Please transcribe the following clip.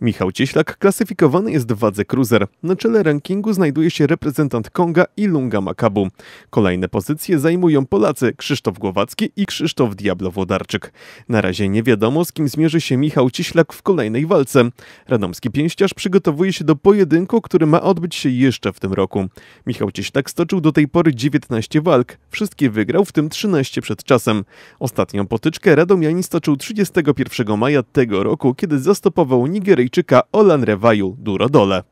Michał Cieślak klasyfikowany jest w wadze cruiser. Na czele rankingu znajduje się reprezentant Konga i Lunga Makabu. Kolejne pozycje zajmują Polacy Krzysztof Głowacki i Krzysztof Diablowodarczyk. Na razie nie wiadomo, z kim zmierzy się Michał Cieślak w kolejnej walce. Radomski pięściarz przygotowuje się do pojedynku, który ma odbyć się jeszcze w tym roku. Michał Cieślak stoczył do tej pory 19 walk. Wszystkie wygrał, w tym 13 przed czasem. Ostatnią potyczkę Radomianin stoczył 31 maja tego roku, kiedy zastopował Nigeryjczyk Olan Rewaju Durodole.